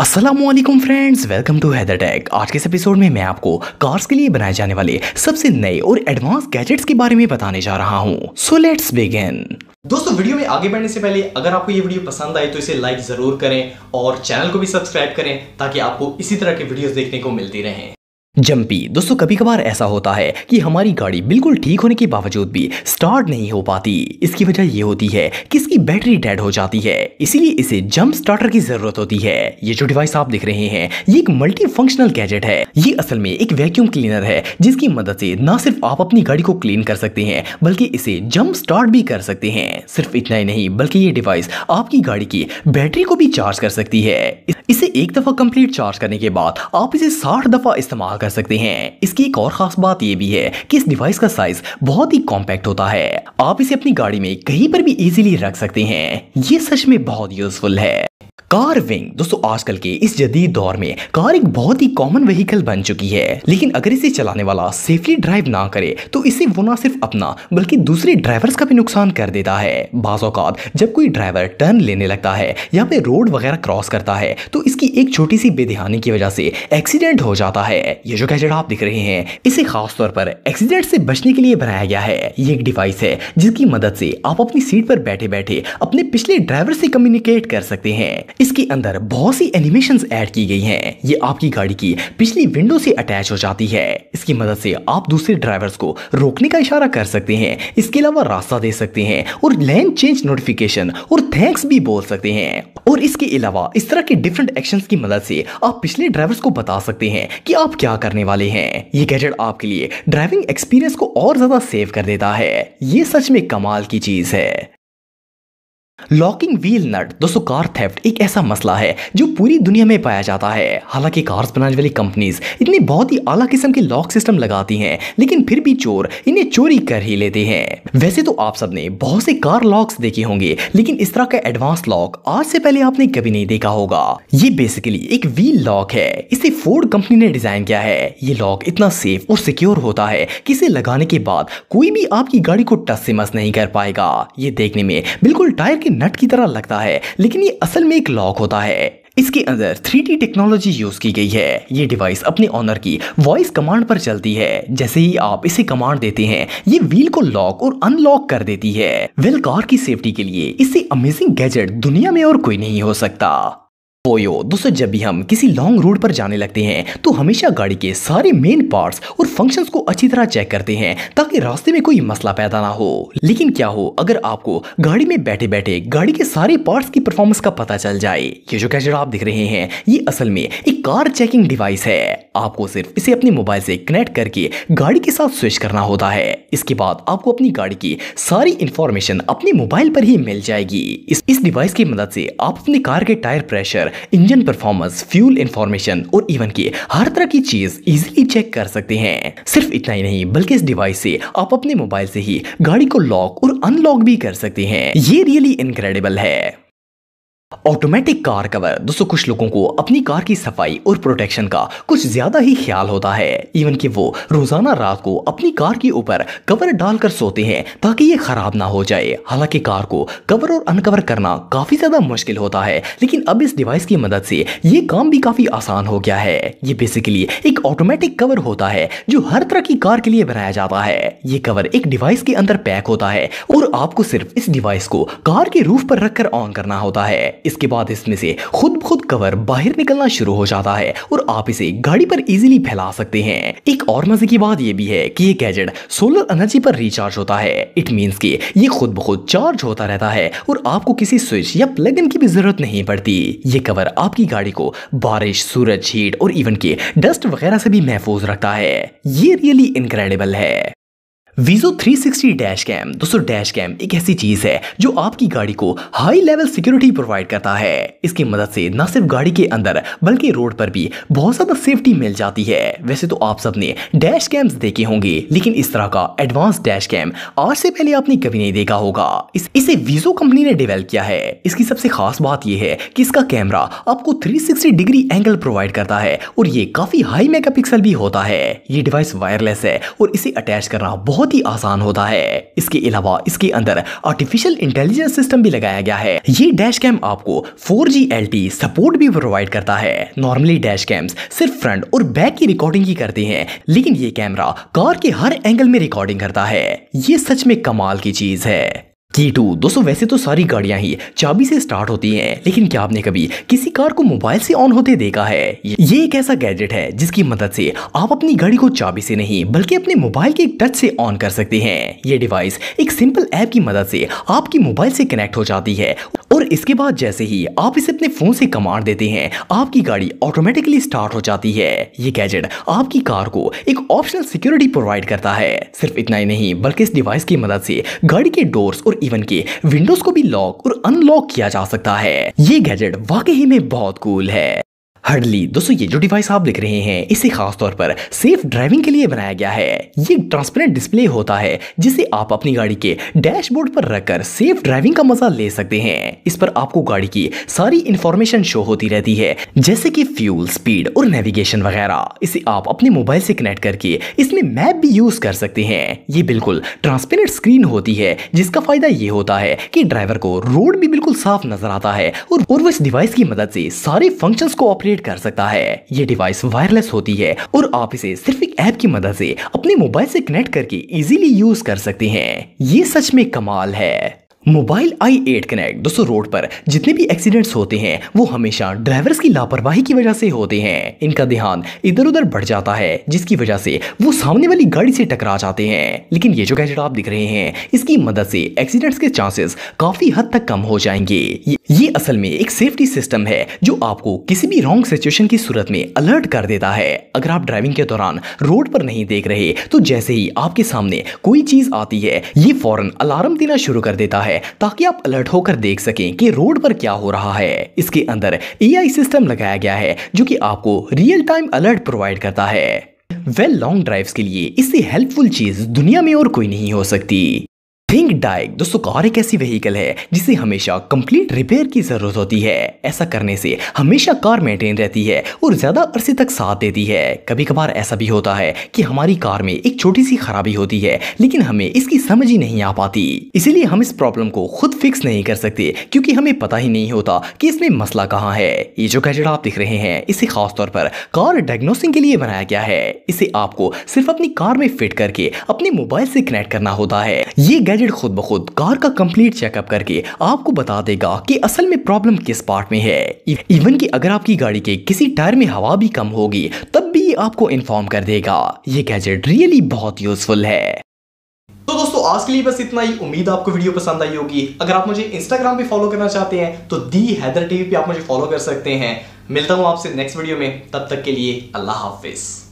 Aslam friends welcome to Haidar tech आज के इस एपिसोड में मैं आपको कार्स के लिए बनाए जाने वाले सबसे नए और एडवांस गैजेट्स के बारे में बताने जा रहा हूँ सो लेट्स बिगिन दोस्तों वीडियो में आगे बढ़ने से पहले अगर आपको ये वीडियो पसंद आए तो इसे लाइक ज़रूर करें और चैनल को भी सब्सक्राइब करें ताकि आपको इसी तरह के वीडियोस देखने को मिलती रहें जंपी दोस्तों कभी कभार ऐसा होता है कि हमारी गाड़ी बिल्कुल ठीक होने के बावजूद भी स्टार्ट नहीं हो पाती इसकी वजह यह होती है कि इसकी बैटरी डेड हो जाती है इसीलिए इसे जंप स्टार्टर की जरूरत होती है ये जो डिवाइस आप देख रहे हैं ये एक मल्टी फंक्शनल गैजेट है ये असल में एक वैक्यूम क्लीनर है जिसकी मदद से न सिर्फ आप अपनी गाड़ी को क्लीन कर सकते हैं बल्कि इसे जम्प स्टार्ट भी कर सकते हैं सिर्फ इतना ही नहीं बल्कि ये डिवाइस आपकी गाड़ी की बैटरी को भी चार्ज कर सकती है इसे एक दफा कम्प्लीट चार्ज करने के बाद आप इसे साठ दफा इस्तेमाल कर सकते हैं इसकी एक और खास बात यह भी है कि इस डिवाइस का साइज बहुत ही कॉम्पैक्ट होता है आप इसे अपनी गाड़ी में कहीं पर भी इजीली रख सकते हैं ये सच में बहुत यूजफुल है कारविंग दोस्तों आजकल के इस जदीद दौर में कार एक बहुत ही कॉमन व्हीकल बन चुकी है लेकिन अगर इसे चलाने वाला सेफली ड्राइव ना करे तो इसे वो ना सिर्फ अपना बल्कि दूसरे ड्राइवर्स का भी नुकसान कर देता है बाज़ात जब कोई ड्राइवर टर्न लेने लगता है या फिर रोड वगैरह क्रॉस करता है तो इसकी एक छोटी सी बेदहानी की वजह से एक्सीडेंट हो जाता है ये जो गैजेट आप दिख रहे हैं इसे खासतौर पर एक्सीडेंट से बचने के लिए बनाया गया है ये एक डिवाइस है जिसकी मदद से आप अपनी सीट पर बैठे बैठे अपने पिछले ड्राइवर से कम्युनिकेट कर सकते हैं इसके अंदर बहुत सी एनिमेशन ऐड की गई हैं ये आपकी गाड़ी की पिछली विंडो से अटैच हो जाती है इसकी मदद से आप दूसरे ड्राइवर्स को रोकने का इशारा कर सकते हैं इसके अलावा रास्ता दे सकते हैं और लैंड चेंज नोटिफिकेशन और थैंक्स भी बोल सकते हैं और इसके अलावा इस तरह के डिफरेंट एक्शंस की मदद से आप पिछले ड्राइवर्स को बता सकते हैं कि आप क्या करने वाले हैं ये गैजेट आपके लिए ड्राइविंग एक्सपीरियंस को और ज्यादा सेव कर देता है ये सच में कमाल की चीज है लॉकिंग व्हील नट दोस्तों कार थेफ्ट एक ऐसा मसला है जो पूरी दुनिया में पाया जाता है हालांकि कार्स बनाने वाली कंपनीज इतनी बहुत ही आला किस्म के लॉक सिस्टम लगाती हैं लेकिन फिर भी चोर इन्हें चोरी कर ही लेते हैं वैसे तो आप सबने बहुत से कार लॉक्स देखे होंगे लेकिन इस तरह का एडवांस लॉक आज से पहले आपने कभी नहीं देखा होगा ये बेसिकली एक व्हील लॉक है इसे फोर्ड कंपनी ने डिजाइन किया है ये लॉक इतना सेफ और सिक्योर होता है की इसे लगाने के बाद कोई भी आपकी गाड़ी को टस से मस नहीं कर पाएगा ये देखने में बिल्कुल टायर के नट की तरह लगता है लेकिन ये असल में एक लॉक होता है इसके अंदर 3D टेक्नोलॉजी यूज की गई है ये डिवाइस अपने ऑनर की वॉइस कमांड पर चलती है जैसे ही आप इसे कमांड देते हैं ये व्हील को लॉक और अनलॉक कर देती है वेल कार की सेफ्टी के लिए इससे अमेजिंग गैजेट दुनिया में और कोई नहीं हो सकता ओयो दोस्तों जब भी हम किसी लॉन्ग रूट पर जाने लगते हैं तो हमेशा गाड़ी के सारे मेन पार्ट्स और फंक्शंस को अच्छी तरह चेक करते हैं ताकि रास्ते में कोई मसला पैदा ना हो लेकिन क्या हो अगर आपको गाड़ी में बैठे बैठे गाड़ी के सारे पार्ट्स की परफॉर्मेंस का पता चल जाए ये जो कैचर आप दिख रहे हैं ये असल में एक कार चेकिंग डिवाइस है आपको सिर्फ इसे अपने मोबाइल से कनेक्ट करके गाड़ी के साथ स्विच करना होता है इसके बाद आपको अपनी गाड़ी की सारी इंफॉर्मेशन अपने मोबाइल पर ही मिल जाएगी इस इस डिवाइस की मदद से आप अपनी कार के tyre pressure engine performance fuel information और इवन की हर तरह की चीज इजिली चेक कर सकते हैं सिर्फ इतना ही नहीं बल्कि इस डिवाइस से आप अपने मोबाइल से ही गाड़ी को लॉक और अनलॉक भी कर सकते हैं ये रियली इनक्रेडिबल है ऑटोमेटिक कार कवर दोस्तों कुछ लोगों को अपनी कार की सफाई और प्रोटेक्शन का कुछ ज्यादा ही ख्याल होता है इवन कि वो रोजाना रात को अपनी कार के ऊपर कवर डालकर सोते हैं ताकि ये खराब ना हो जाए हालांकि कार को कवर और अनकवर करना काफी ज्यादा मुश्किल होता है लेकिन अब इस डिवाइस की मदद से ये काम भी काफी आसान हो गया है ये बेसिकली एक ऑटोमेटिक कवर होता है जो हर तरह की कार के लिए बनाया जाता है ये कवर एक डिवाइस के अंदर पैक होता है और आपको सिर्फ इस डिवाइस को कार के रूफ पर रखकर ऑन करना होता है इसके बाद इसमें से खुद खुद कवर बाहर निकलना शुरू हो जाता है और आप इसे गाड़ी पर इजीली फैला सकते हैं एक और मजे की बात यह भी है कि ये गैजेट सोलर एनर्जी पर रिचार्ज होता है इट मीन कि ये खुद ब चार्ज होता रहता है और आपको किसी स्विच या प्लग इन की भी जरूरत नहीं पड़ती ये कवर आपकी गाड़ी को बारिश सूरज हीट और इवन के डस्ट वगैरह से भी महफूज रखता है ये रियली इनक्रेडिबल है वीजो 360 डैश कैम दोस्तों डैश कैम एक ऐसी चीज है जो आपकी गाड़ी को हाई लेवल सिक्योरिटी प्रोवाइड करता है इसकी मदद से न सिर्फ गाड़ी के अंदर बल्कि रोड पर भी बहुत ज्यादा सेफ्टी मिल जाती है वैसे तो आप सबने डैश कैम्स देखे होंगे लेकिन इस तरह का एडवांस डैश कैम आज से पहले आपने कभी नहीं देखा होगा इस, इसे वीजो कंपनी ने डिवेल्प किया है इसकी सबसे खास बात यह है कि इसका कैमरा आपको थ्री डिग्री एंगल प्रोवाइड करता है और ये काफी हाई मेगा भी होता है ये डिवाइस वायरलेस है और इसे अटैच करना बहुत बहुत ही आसान होता है इसके अलावा इसके अंदर आर्टिफिशियल इंटेलिजेंस सिस्टम भी लगाया गया है ये डैश कैम आपको 4G LTE सपोर्ट भी प्रोवाइड करता है नॉर्मली डैश कैम्स सिर्फ फ्रंट और बैक की रिकॉर्डिंग ही करते हैं लेकिन ये कैमरा कार के हर एंगल में रिकॉर्डिंग करता है ये सच में कमाल की चीज है की टू दोस्तों वैसे तो सारी गाड़ियां ही चाबी से स्टार्ट होती हैं लेकिन क्या आपने कभी किसी कार को मोबाइल से ऑन होते देखा है ये एक ऐसा गैजेट है जिसकी मदद से आप अपनी गाड़ी को चाबी से नहीं बल्कि अपने मोबाइल के टच से ऑन कर सकते हैं ये डिवाइस एक सिंपल ऐप की मदद से आपकी मोबाइल से कनेक्ट हो जाती है और इसके बाद जैसे ही आप इसे अपने फोन से कमांड देते हैं आपकी गाड़ी ऑटोमेटिकली स्टार्ट हो जाती है ये गैजेट आपकी कार को एक ऑप्शनल सिक्योरिटी प्रोवाइड करता है सिर्फ इतना ही नहीं बल्कि इस डिवाइस की मदद से गाड़ी के डोर्स और इवन के विंडोज को भी लॉक और अनलॉक किया जा सकता है ये गैजेट वाकई में बहुत कूल है हर्डली दोस्तों ये जो डिवाइस आप देख रहे हैं इसे खास तौर पर सेफ ड्राइविंग के लिए बनाया गया है ये ट्रांसपेरेंट डिस्प्ले होता है जिसे आप अपनी गाड़ी के डैशबोर्ड पर रखकर सेफ ड्राइविंग का मजा ले सकते हैं इस पर आपको गाड़ी की सारी इंफॉर्मेशन शो होती रहती है जैसे कि फ्यूल स्पीड और नेविगेशन वगैरह इसे आप अपने मोबाइल से कनेक्ट करके इसमें मैप भी यूज कर सकते हैं ये बिल्कुल ट्रांसपेरेंट स्क्रीन होती है जिसका फायदा ये होता है कि ड्राइवर को रोड भी बिल्कुल साफ नजर आता है और वो इस डिवाइस की मदद से सारे फंक्शन को ऑपरेट ऑपरेट कर सकता है ये डिवाइस वायरलेस होती है और आप इसे सिर्फ एक ऐप की मदद से अपने मोबाइल से कनेक्ट करके इजीली यूज कर सकते हैं ये सच में कमाल है मोबाइल आई एट कनेक्ट दोस्तों रोड पर जितने भी एक्सीडेंट्स होते हैं वो हमेशा ड्राइवर्स की लापरवाही की वजह से होते हैं इनका ध्यान इधर उधर बढ़ जाता है जिसकी वजह से वो सामने वाली गाड़ी से टकरा जाते हैं लेकिन ये जो गैजेट आप दिख रहे हैं इसकी मदद से एक्सीडेंट्स के चांसेस काफी हद तक कम हो जाएंगे ये, ये असल में एक सेफ्टी सिस्टम है जो आपको किसी भी रॉन्ग सिचुएशन की सूरत में अलर्ट कर देता है अगर आप ड्राइविंग के दौरान रोड पर नहीं देख रहे तो जैसे ही आपके सामने कोई चीज आती है ये फौरन अलार्म देना शुरू कर देता है है ताकि आप अलर्ट होकर देख सकें कि रोड पर क्या हो रहा है इसके अंदर एआई सिस्टम लगाया गया है जो कि आपको रियल टाइम अलर्ट प्रोवाइड करता है वेल लॉन्ग ड्राइव्स के लिए इससे हेल्पफुल चीज दुनिया में और कोई नहीं हो सकती थिंक डाइक दोस्तों कार एक ऐसी व्हीकल है जिसे हमेशा कंप्लीट रिपेयर की ज़रूरत होती है ऐसा करने से हमेशा कार मेंटेन रहती है और ज़्यादा अरसे तक साथ देती है कभी कभार ऐसा भी होता है कि हमारी कार में एक छोटी सी खराबी होती है लेकिन हमें इसकी समझ ही नहीं आ पाती इसीलिए हम इस प्रॉब्लम को खुद फिक्स नहीं कर सकते क्यूँकी हमें पता ही नहीं होता की इसमें मसला कहाँ है ये जो गैजेट आप दिख रहे हैं इसे खासतौर पर कार डायग्नोसिंग के लिए बनाया गया है इसे आपको सिर्फ अपनी कार में फिट करके अपने मोबाइल से कनेक्ट करना होता है ये गैजेट गैजेट खुद ब खुद कार का कंप्लीट चेकअप करके आपको बता देगा कि असल में प्रॉब्लम किस पार्ट में है इवन कि अगर आपकी गाड़ी के किसी टायर में हवा भी कम होगी तब भी आपको इन्फॉर्म कर देगा ये गैजेट रियली बहुत यूजफुल है तो दोस्तों आज के लिए बस इतना ही उम्मीद आपको वीडियो पसंद आई होगी अगर आप मुझे इंस्टाग्राम पे फॉलो करना चाहते हैं तो दी हैदर टीवी पे आप मुझे फॉलो कर सकते हैं मिलता हूं आपसे नेक्स्ट वीडियो में तब तक के लिए अल्लाह हाफिज़